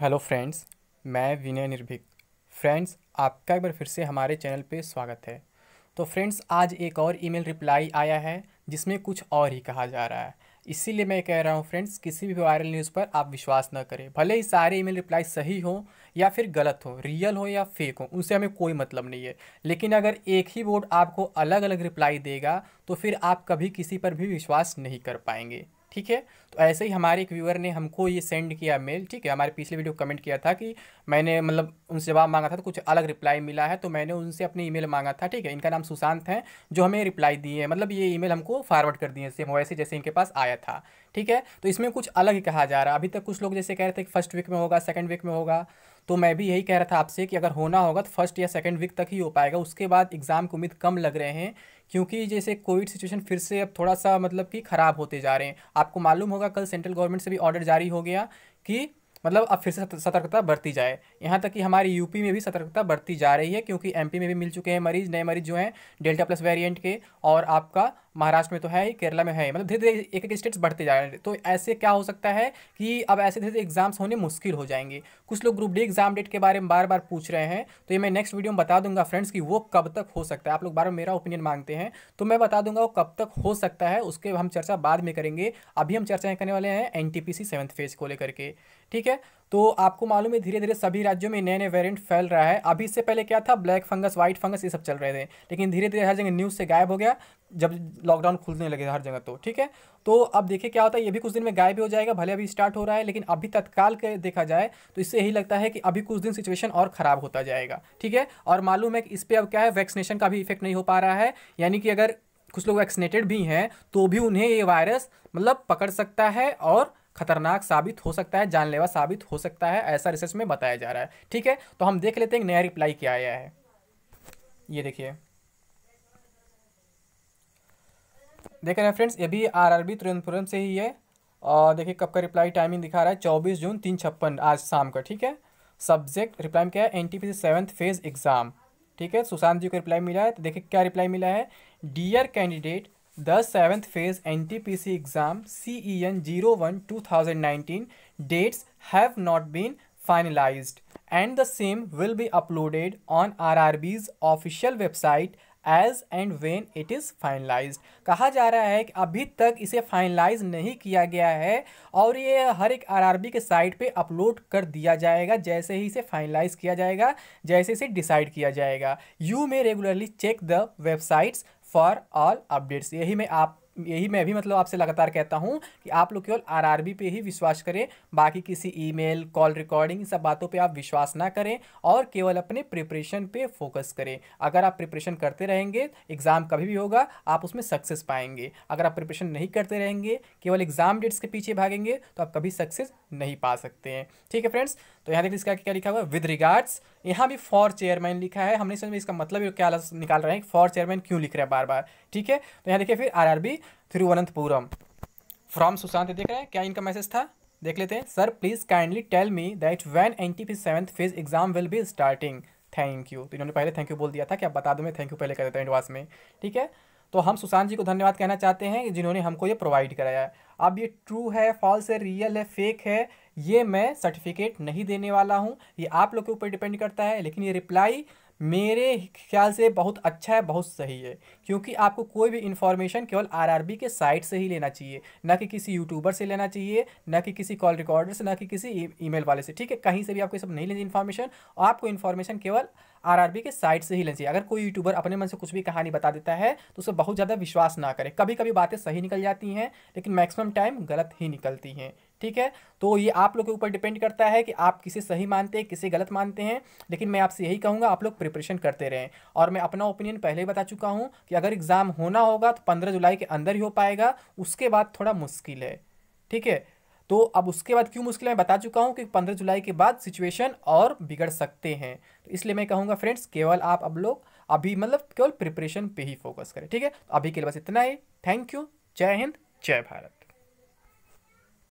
hello friends मैं विनय निर्भीक friends आपका एक बार फिर से हमारे चैनल पे स्वागत है तो फ्रेंड्स आज एक और ईमेल रिप्लाई आया है जिसमें कुछ और ही कहा जा रहा है इसीलिए मैं कह रहा हूँ फ्रेंड्स किसी भी वायरल न्यूज़ पर आप विश्वास ना करें भले ही सारे ईमेल रिप्लाई सही हो या फिर गलत हो रियल हो या फेक हो उनसे हमें कोई मतलब नहीं है लेकिन अगर एक ही बोर्ड आपको अलग अलग रिप्लाई देगा तो फिर आप कभी किसी पर भी विश्वास नहीं कर पाएंगे ठीक है तो ऐसे ही हमारे एक व्यूअर ने हमको ये सेंड किया मेल ठीक है हमारे पिछले वीडियो कमेंट किया था कि मैंने मतलब उनसे जवाब मांगा था तो कुछ अलग रिप्लाई मिला है तो मैंने उनसे अपने ईमेल मांगा था ठीक है इनका नाम सुशांत है जो हमें रिप्लाई दिए हैं मतलब ये ईमेल हमको फॉरवर्ड कर दिए सेम वैसे जैसे इनके पास आया था ठीक है तो इसमें कुछ अलग ही कहा जा रहा है अभी तक कुछ लोग जैसे कह रहे थे कि फर्स्ट वीक में होगा सेकेंड वीक में होगा तो मैं भी यही कह रहा था आपसे कि अगर होना होगा तो फर्स्ट या सेकेंड वीक तक ही हो पाएगा उसके बाद एग्ज़ाम की उम्मीद कम लग रहे हैं क्योंकि जैसे कोविड सिचुएशन फिर से अब थोड़ा सा मतलब कि ख़राब होते जा रहे हैं आपको मालूम होगा कल सेंट्रल गवर्नमेंट से भी ऑर्डर जारी हो गया कि मतलब अब फिर से सतर्कता बढ़ती जाए यहाँ तक कि हमारी यूपी में भी सतर्कता बढ़ती जा रही है क्योंकि एमपी में भी मिल चुके हैं मरीज नए मरीज जो हैं डेल्टा प्लस वेरिएंट के और आपका महाराष्ट्र में तो है ही केरला में है मतलब धीरे धीरे एक एक स्टेट्स बढ़ते जा रहे हैं तो ऐसे क्या हो सकता है कि अब ऐसे धीरे धीरे एग्जाम्स होने मुश्किल हो जाएंगे कुछ लोग ग्रुप डी एग्जाम डेट के बारे में बार बार पूछ रहे हैं तो ये मैं नेक्स्ट वीडियो में बता दूंगा फ्रेंड्स कि वो कब तक हो सकता है आप लोग बार बार मेरा ओपिनियन मांगते हैं तो मैं बता दूंगा वो कब तक हो सकता है उसके हम चर्चा बाद में करेंगे अभी हम चर्चाएँ करने वाले हैं N T P C seventh phase को लेकर के ठीक है है तो आपको मालूम है धीरे धीरे सभी राज्यों में नए नए वेरिएंट फैल रहा है अभी इससे पहले क्या था ब्लैक फंगस व्हाइट फंगस ये सब चल रहे थे लेकिन धीरे धीरे हर जगह न्यूज़ से गायब हो गया जब लॉकडाउन खुलने लगे हर जगह तो ठीक है तो अब देखिए क्या होता है ये भी कुछ दिन में गायब हो जाएगा भले अभी स्टार्ट हो रहा है लेकिन अभी तत्काल के देखा जाए तो इससे यही लगता है कि अभी कुछ दिन सिचुएशन और ख़राब होता जाएगा ठीक है और मालूम है कि इस पर अब क्या है वैक्सीनेशन का भी इफेक्ट नहीं हो पा रहा है यानी कि अगर कुछ लोग वैक्सीनेटेड भी हैं तो भी उन्हें ये वायरस मतलब पकड़ सकता है और खतरनाक साबित हो सकता है जानलेवा साबित हो सकता है ऐसा रिसर्च में बताया जा रहा है ठीक है तो हम देख लेते हैं नया रिप्लाई क्या आया है ये देखिए देख रहे हैं फ्रेंड्स ये भी आरआरबी त्रिवेंद्रपुरम से ही है और देखिए कब का रिप्लाई टाइमिंग दिखा रहा है चौबीस जून तीन छप्पन आज शाम का ठीक है सब्जेक्ट रिप्लाई क्या है N T P seventh phase exam ठीक है सुशांत जी को रिप्लाई मिला है तो देखिए क्या रिप्लाई मिला है dear candidate the seventh phase N T P C C exam E N zero one two thousand nineteen dates have not been finalise and the same will be uploaded on R R B's official website as and when it is finalise कहा जा रहा है कि अभी तक इसे finalise नहीं किया गया है और ये हर एक आर आर बी के साइट पर अपलोड कर दिया जाएगा जैसे ही इसे फाइनलाइज किया जाएगा जैसे इसे डिसाइड किया जाएगा you may regularly check the websites for all updates यही मैं आप यही मैं भी मतलब आपसे लगातार कहता हूँ कि आप लोग केवल आरआरबी पे ही विश्वास करें बाकी किसी ईमेल कॉल रिकॉर्डिंग सब बातों पे आप विश्वास ना करें और केवल अपने प्रिपरेशन पे फोकस करें अगर आप प्रिपरेशन करते रहेंगे एग्ज़ाम कभी भी होगा आप उसमें सक्सेस पाएंगे अगर आप प्रिपरेशन नहीं करते रहेंगे केवल एग्ज़ाम डेट्स के पीछे भागेंगे तो आप कभी सक्सेस नहीं पा सकते हैं ठीक है फ्रेंड्स तो यहाँ देखिए इसका क्या लिखा हुआ है विद रिगार्ड्स यहाँ भी फॉर चेयरमैन लिखा है हमने समझ में इसका मतलब क्या निकाल रहे हैं फॉर चेयरमैन क्यों लिख रहे हैं बार बार ठीक है तो यहाँ देखिए फिर आर तिरुवनंतपुरम फ्रॉम सुशांत देख रहे हैं क्या इनका मैसेज था देख लेते हैं sir please kindly tell me that when N T P seventh phase exam will be starting thank you तो इन्होंने पहले थैंक यू बोल दिया था कि आप बता दो मैं थैंक यू पहले कर देता हूँ एडवांस में ठीक है तो हम सुशांत जी को धन्यवाद कहना चाहते हैं जिन्होंने हमको ये प्रोवाइड कराया है अब ये ट्रू है फॉल्स है रियल है फेक है ये मैं सर्टिफिकेट नहीं देने वाला हूँ ये आप लोग के ऊपर डिपेंड करता है लेकिन ये रिप्लाई मेरे ख्याल से बहुत अच्छा है बहुत सही है क्योंकि आपको कोई भी इन्फॉर्मेशन केवल आरआरबी के साइट से ही लेना चाहिए ना कि किसी यूट्यूबर से लेना चाहिए ना कि किसी कॉल रिकॉर्डर से ना कि किसी ईमेल e-, वाले से ठीक है कहीं से भी आपको ये सब नहीं लेनी इन्फॉर्मेशन आपको इन्फॉर्मेशन केवल बी के साइट से ही लेना चाहिए अगर कोई यूट्यूबर अपने मन से कुछ भी कहानी बता देता है तो उसे बहुत ज़्यादा विश्वास ना करें कभी कभी बातें सही निकल जाती हैं लेकिन मैक्सिमम टाइम गलत ही निकलती हैं ठीक है तो ये आप लोग के ऊपर डिपेंड करता है कि आप किसे सही मानते हैं किसे गलत मानते हैं लेकिन मैं आपसे यही कहूँगा आप लोग प्रिपरेशन करते रहें और मैं अपना ओपिनियन पहले ही बता चुका हूँ कि अगर एग्ज़ाम होना होगा तो पंद्रह जुलाई के अंदर ही हो पाएगा उसके बाद थोड़ा मुश्किल है ठीक है तो अब उसके बाद क्यों मुश्किल है बता चुका हूँ कि पंद्रह जुलाई के बाद सिचुएशन और बिगड़ सकते हैं तो इसलिए मैं कहूँगा फ्रेंड्स केवल आप अब लोग अभी मतलब केवल प्रिपरेशन पे ही फोकस करें ठीक है तो अभी के लिए बस इतना ही थैंक यू जय हिंद जय भारत